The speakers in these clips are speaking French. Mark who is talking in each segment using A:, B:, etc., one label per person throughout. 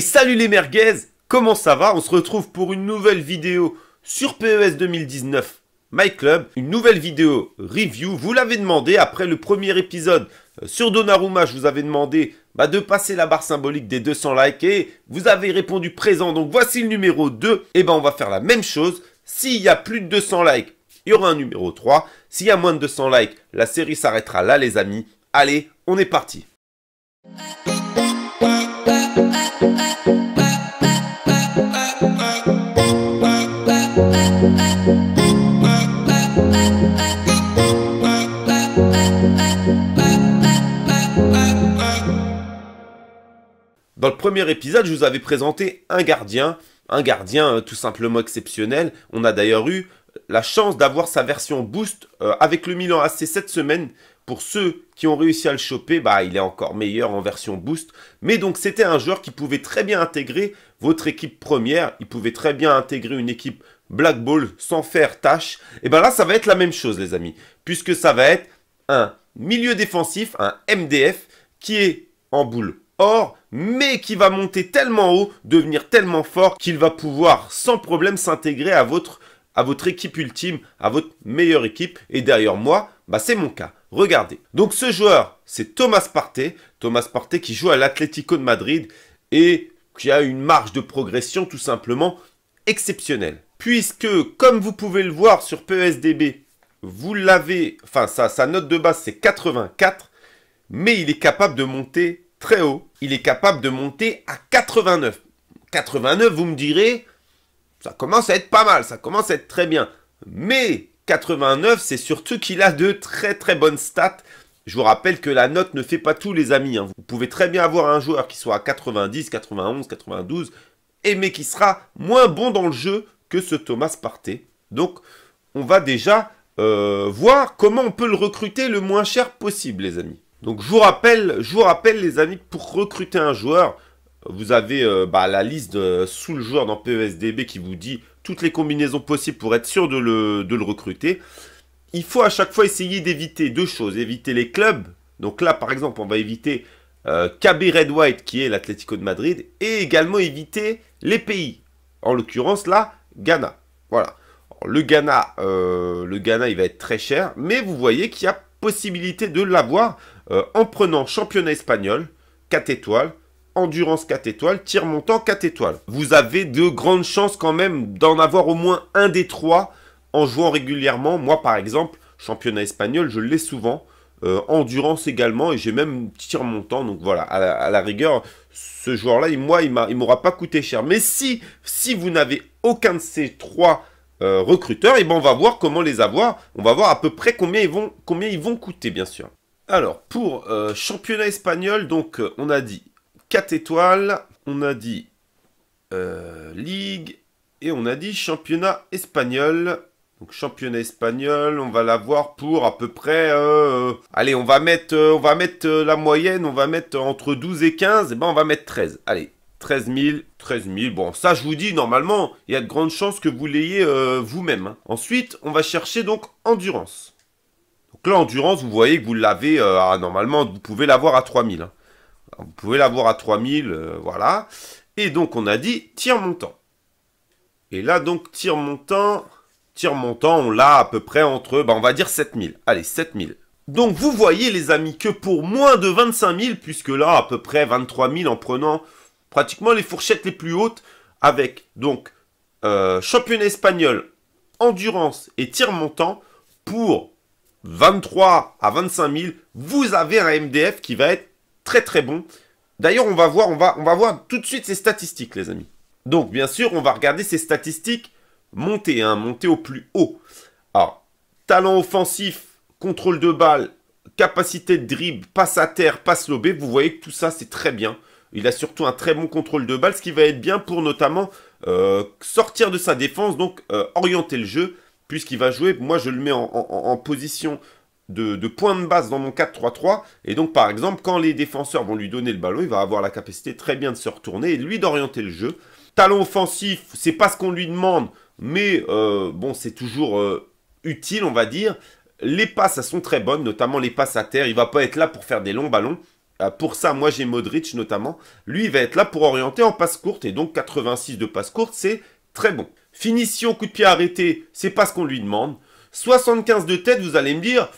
A: salut les merguez Comment ça va On se retrouve pour une nouvelle vidéo sur PES 2019 My Club. Une nouvelle vidéo review. Vous l'avez demandé après le premier épisode euh, sur Donnarumma. Je vous avais demandé bah, de passer la barre symbolique des 200 likes et vous avez répondu présent. Donc voici le numéro 2. Et eh ben on va faire la même chose. S'il y a plus de 200 likes, il y aura un numéro 3. S'il y a moins de 200 likes, la série s'arrêtera là les amis. Allez, on est parti. Dans le premier épisode, je vous avais présenté un gardien, un gardien euh, tout simplement exceptionnel. On a d'ailleurs eu la chance d'avoir sa version boost euh, avec le Milan AC cette semaine pour ceux qui ont réussi à le choper, bah, il est encore meilleur en version boost. Mais donc c'était un joueur qui pouvait très bien intégrer votre équipe première. Il pouvait très bien intégrer une équipe Black Ball sans faire tâche. Et bien là, ça va être la même chose les amis. Puisque ça va être un milieu défensif, un MDF, qui est en boule or, mais qui va monter tellement haut, devenir tellement fort, qu'il va pouvoir sans problème s'intégrer à votre, à votre équipe ultime, à votre meilleure équipe. Et derrière moi, bah, c'est mon cas. Regardez. Donc ce joueur, c'est Thomas Partey. Thomas Partey qui joue à l'Atlético de Madrid et qui a une marge de progression tout simplement exceptionnelle. Puisque, comme vous pouvez le voir sur PSDB, vous l'avez, enfin sa, sa note de base c'est 84, mais il est capable de monter très haut. Il est capable de monter à 89. 89, vous me direz, ça commence à être pas mal, ça commence à être très bien. Mais 89, c'est surtout qu'il a de très très bonnes stats. Je vous rappelle que la note ne fait pas tout les amis. Hein. Vous pouvez très bien avoir un joueur qui soit à 90, 91, 92, et mais qui sera moins bon dans le jeu que ce Thomas Partey. Donc on va déjà euh, voir comment on peut le recruter le moins cher possible les amis. Donc je vous rappelle, je vous rappelle les amis, pour recruter un joueur, vous avez euh, bah, la liste euh, sous le joueur dans PESDB qui vous dit toutes les combinaisons possibles pour être sûr de le, recruter. Il faut à chaque fois essayer d'éviter deux choses. Éviter les clubs. Donc là, par exemple, on va éviter euh, KB Red White, qui est l'Atlético de Madrid, et également éviter les pays. En l'occurrence, là, Ghana. Voilà. le Ghana, le Ghana, il va être très cher, mais vous voyez qu'il y a possibilité de l'avoir en prenant championnat espagnol, 4 étoiles, endurance 4 étoiles, tir montant 4 étoiles. Vous avez de grandes chances quand même d'en avoir au moins un des trois en jouant régulièrement. Moi par exemple, championnat espagnol, je l'ai souvent. Euh, endurance également et j'ai même tir montant. Donc voilà, à la, rigueur, ce joueur-là, il, moi, il m'aura pas coûté cher. Mais si, si vous n'avez aucun de ces trois euh, recruteurs, et eh ben on va voir comment les avoir. On va voir à peu près combien ils vont, combien ils vont coûter, bien sûr. Alors, pour euh, championnat espagnol, donc on a dit 4 étoiles. On a dit euh, Ligue et on a dit championnat espagnol. Donc championnat espagnol, on va l'avoir pour à peu près... Euh, allez, on va mettre, euh, on va mettre la moyenne, on va mettre entre 12 et 15, et eh ben on va mettre 13. Allez, 13 000, 13 000. Bon, ça, je vous dis, normalement, il y a de grandes chances que vous l'ayez vous-même. Hein. Ensuite, on va chercher donc endurance. Donc là, endurance, vous voyez que vous l'avez, Ah normalement, vous pouvez l'avoir à 3000. Hein. Vous pouvez l'avoir à 3000, euh, voilà. Et donc on a dit tir montant. Et là donc tir montant, tire montant, on l'a à peu près entre, bah, on va dire 7000. Allez, 7000. Donc vous voyez les amis que pour moins de 25000, puisque là à peu près 23000, en prenant pratiquement les fourchettes les plus hautes, avec donc euh, championnat espagnol, endurance et tir montant, pour 23 à 25000, vous avez un MDF qui va être très très bon. D'ailleurs, on va voir, on va, on va voir tout de suite ses statistiques, les amis. Donc, bien sûr, on va regarder ses statistiques montées, hein, monter au plus haut. Alors, talent offensif, contrôle de balle, capacité de dribble, passe à terre, passe lobé, vous voyez que tout ça, c'est très bien. Il a surtout un très bon contrôle de balle, ce qui va être bien pour notamment euh, sortir de sa défense, donc euh, orienter le jeu, puisqu'il va jouer, moi je le mets en position de, points de base dans mon 4-3-3. Et donc, par exemple, quand les défenseurs vont lui donner le ballon, il va avoir la capacité très bien de se retourner et lui d'orienter le jeu. Talon offensif, c'est pas ce qu'on lui demande, mais euh, bon, c'est toujours euh, utile, on va dire. Les passes, elles sont très bonnes, notamment les passes à terre. Il va pas être là pour faire des longs ballons. Euh, pour ça, moi, j'ai Modric notamment. Lui, il va être là pour orienter en passe courte. Et donc, 86 de passe courte, c'est très bon. Finition, coup de pied arrêté, c'est pas ce qu'on lui demande. 75 de tête, vous allez me dire,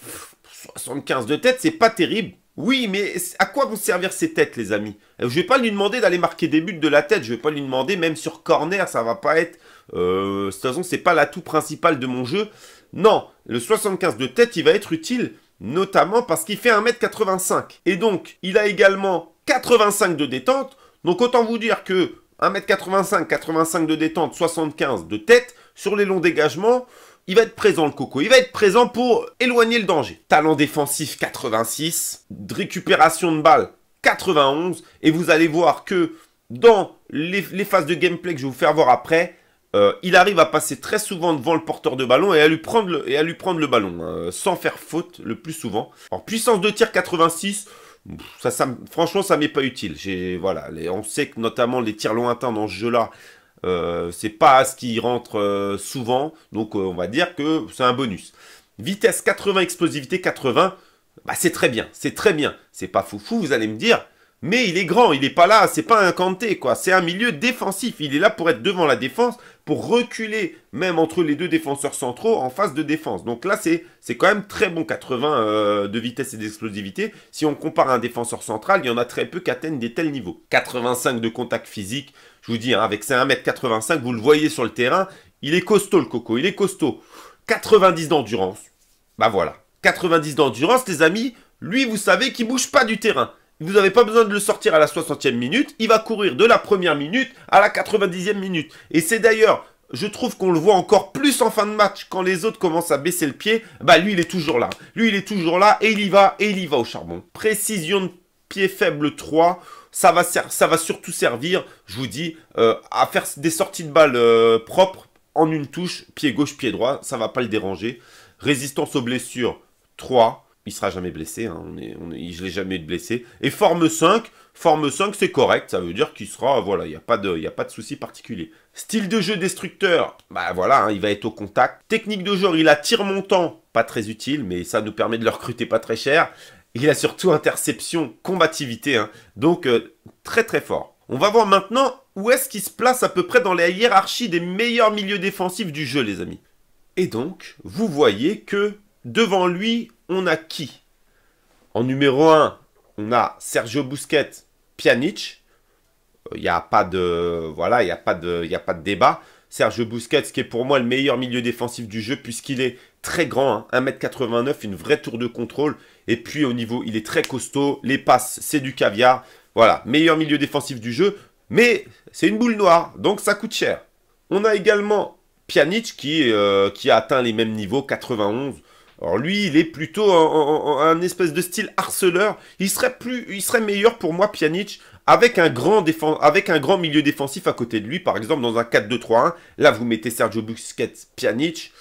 A: 75 de tête, c'est pas terrible. Oui, mais à quoi vont servir ces têtes, les amis euh, Je vais pas lui demander d'aller marquer des buts de la tête. Je vais pas lui demander, même sur corner, ça va pas être... Euh, de toute façon, c'est pas l'atout principal de mon jeu. Non, le 75 de tête, il va être utile, notamment parce qu'il fait 1m85. Et donc, il a également 85 de détente. Donc, autant vous dire que 1m85, 85 de détente, 75 de tête, sur les longs dégagements, il va être présent le Coco. Il va être présent pour éloigner le danger. Talent défensif 86, récupération de balles 91. Et vous allez voir que dans les, phases de gameplay que je vais vous faire voir après, euh, il arrive à passer très souvent devant le porteur de ballon et à lui prendre le, et à lui prendre le ballon, hein, sans faire faute le plus souvent. En puissance de tir 86, ça, ça franchement, ça m'est pas utile. Voilà, on sait que notamment les tirs lointains dans ce jeu-là, euh, c'est pas ce qui rentre euh, souvent, donc euh, on va dire que c'est un bonus. Vitesse 80, explosivité 80, bah, c'est très bien, c'est très bien. C'est pas foufou, vous allez me dire, mais il est grand, il n'est pas là, c'est pas un canté, quoi. C'est un milieu défensif. Il est là pour être devant la défense, pour reculer même entre les deux défenseurs centraux en phase de défense. Donc là, c'est quand même très bon 80 euh, de vitesse et d'explosivité. Si on compare un défenseur central, il y en a très peu qui atteignent des tels niveaux. 85 de contact physique, je vous dis, hein, avec ses 1m85, vous le voyez sur le terrain, il est costaud le coco, il est costaud. 90 d'endurance, bah voilà. 90 d'endurance, les amis, lui, vous savez, qui bouge pas du terrain. Vous n'avez pas besoin de le sortir à la 60e minute. Il va courir de la première minute à la 90e minute. Et c'est d'ailleurs, je trouve qu'on le voit encore plus en fin de match quand les autres commencent à baisser le pied. Bah lui, il est toujours là. Lui, il est toujours là et il y va et il y va au charbon. Précision de pied faible 3. Ça va, ça va surtout servir, je vous dis, euh, à faire des sorties de balles euh, propres en une touche, pied gauche, pied droit. Ça va pas le déranger. Résistance aux blessures 3. Il sera jamais blessé, hein. on est, je l'ai jamais eu de blessé. Et forme 5, forme 5 c'est correct, ça veut dire qu'il sera, voilà, il n'y a pas de, y a pas de souci particulier. Style de jeu destructeur, bah voilà, hein, il va être au contact. Technique de jeu, il attire montant, pas très utile, mais ça nous permet de le recruter pas très cher. Il a surtout interception, combativité, hein. donc euh, très très fort. On va voir maintenant où est-ce qu'il se place à peu près dans la hiérarchie des meilleurs milieux défensifs du jeu, les amis. Et donc, vous voyez que devant lui, on a qui En numéro 1, on a Sergio Busquets, Pjanic. Il euh, n'y a pas de voilà, il y a pas de y a pas de débat. Sergio Busquets qui est pour moi le meilleur milieu défensif du jeu puisqu'il est très grand, 1m89, hein, une vraie tour de contrôle et puis au niveau, il est très costaud, les passes, c'est du caviar. Voilà, meilleur milieu défensif du jeu, mais c'est une boule noire, donc ça coûte cher. On a également Pjanic qui, euh, qui a atteint les mêmes niveaux, 91. Alors lui, il est plutôt un, espèce de style harceleur. Il serait plus, il serait meilleur pour moi, Pjanic, avec un grand avec un grand milieu défensif à côté de lui. Par exemple, dans un 4-2-3-1, là vous mettez Sergio Busquets, Pjanic.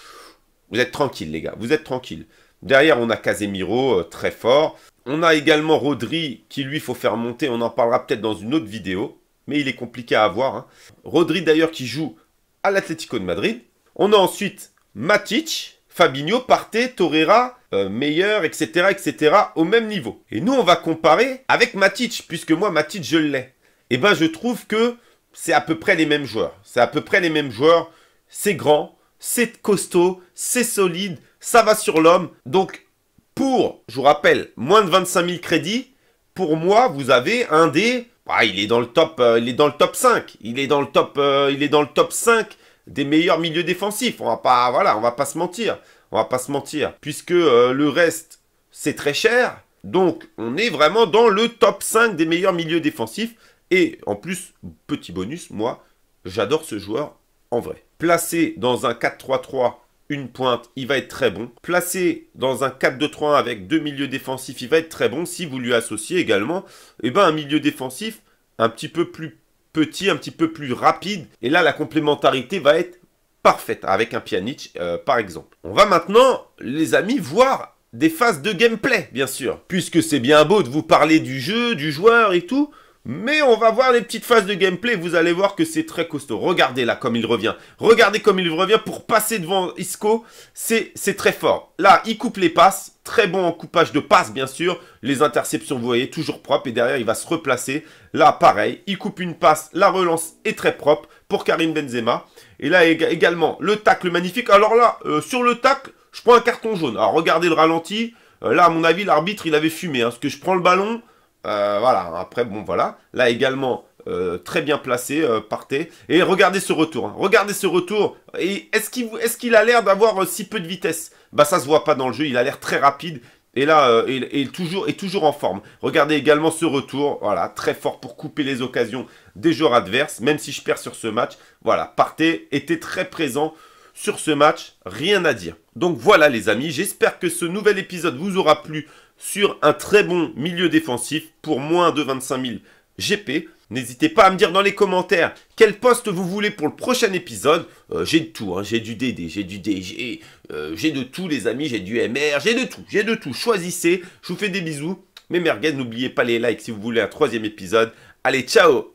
A: Vous êtes tranquille, les gars. Vous êtes tranquille. Derrière, on a Casemiro, euh, très fort. On a également Rodri, qui lui faut faire monter. On en parlera peut-être dans une autre vidéo, mais il est compliqué à avoir. Hein. Rodri d'ailleurs qui joue à l'Atlético de Madrid. On a ensuite Matic, Fabinho, parte Torreira, euh, Meilleur, etc., etc., au même niveau. Et nous, on va comparer avec Matic, puisque moi, Matic, je l'ai. Et eh ben, je trouve que c'est à peu près les mêmes joueurs. C'est à peu près les mêmes joueurs. C'est grand, c'est costaud, c'est solide, ça va sur l'homme. Donc, pour, je vous rappelle, moins de 25 000 crédits, pour moi, vous avez un des... Bah, il est dans le top, euh, il est dans le top 5. Il est dans le top, euh, il est dans le top 5 des meilleurs milieux défensifs. On va pas, voilà, on va pas se mentir. On va pas se mentir. Puisque euh, le reste, c'est très cher. Donc, on est vraiment dans le top 5 des meilleurs milieux défensifs. Et en plus, petit bonus, moi, j'adore ce joueur en vrai. Placé dans un 4-3-3, une pointe, il va être très bon. Placé dans un 4-2-3-1 avec deux milieux défensifs, il va être très bon. Si vous lui associez également eh ben, un milieu défensif un petit peu plus petit, un petit peu plus rapide. Et là, la complémentarité va être parfaite avec un pianich euh, par exemple. On va maintenant, les amis, voir des phases de gameplay, bien sûr. Puisque c'est bien beau de vous parler du jeu, du joueur et tout, mais on va voir les petites phases de gameplay, vous allez voir que c'est très costaud. Regardez là comme il revient. Regardez comme il revient pour passer devant Isco, c'est très fort. Là, il coupe les passes, très bon en coupage de passes bien sûr. Les interceptions, vous voyez, toujours propre et derrière, il va se replacer. Là, pareil, il coupe une passe, la relance est très propre pour Karim Benzema. Et là également, le tacle magnifique. Alors là, euh, sur le tacle, je prends un carton jaune. Alors regardez le ralenti. Euh, là, à mon avis, l'arbitre, il avait fumé. Hein, parce que je prends le ballon, euh, voilà, après, bon, voilà. Là également, euh, très bien placé, euh, Et regardez ce retour. Hein. Regardez ce retour. Et est-ce qu'il est a l'air d'avoir euh, si peu de vitesse Bah ça se voit pas dans le jeu, il a l'air très rapide. Et là, il toujours, est toujours en forme. Regardez également ce retour. Voilà, très fort pour couper les occasions des joueurs adverses. Même si je perds sur ce match, voilà, partez, était très présent sur ce match, rien à dire. Donc voilà les amis, j'espère que ce nouvel épisode vous aura plu sur un très bon milieu défensif pour moins de 25 000 GP. N'hésitez pas à me dire dans les commentaires quel poste vous voulez pour le prochain épisode. Euh, j'ai de tout, hein. j'ai du DD, j'ai du DG, euh, j'ai de tout les amis, j'ai du MR, j'ai de tout, j'ai de tout. Choisissez, je vous fais des bisous. Mais merguez, n'oubliez pas les likes si vous voulez un troisième épisode. Allez, ciao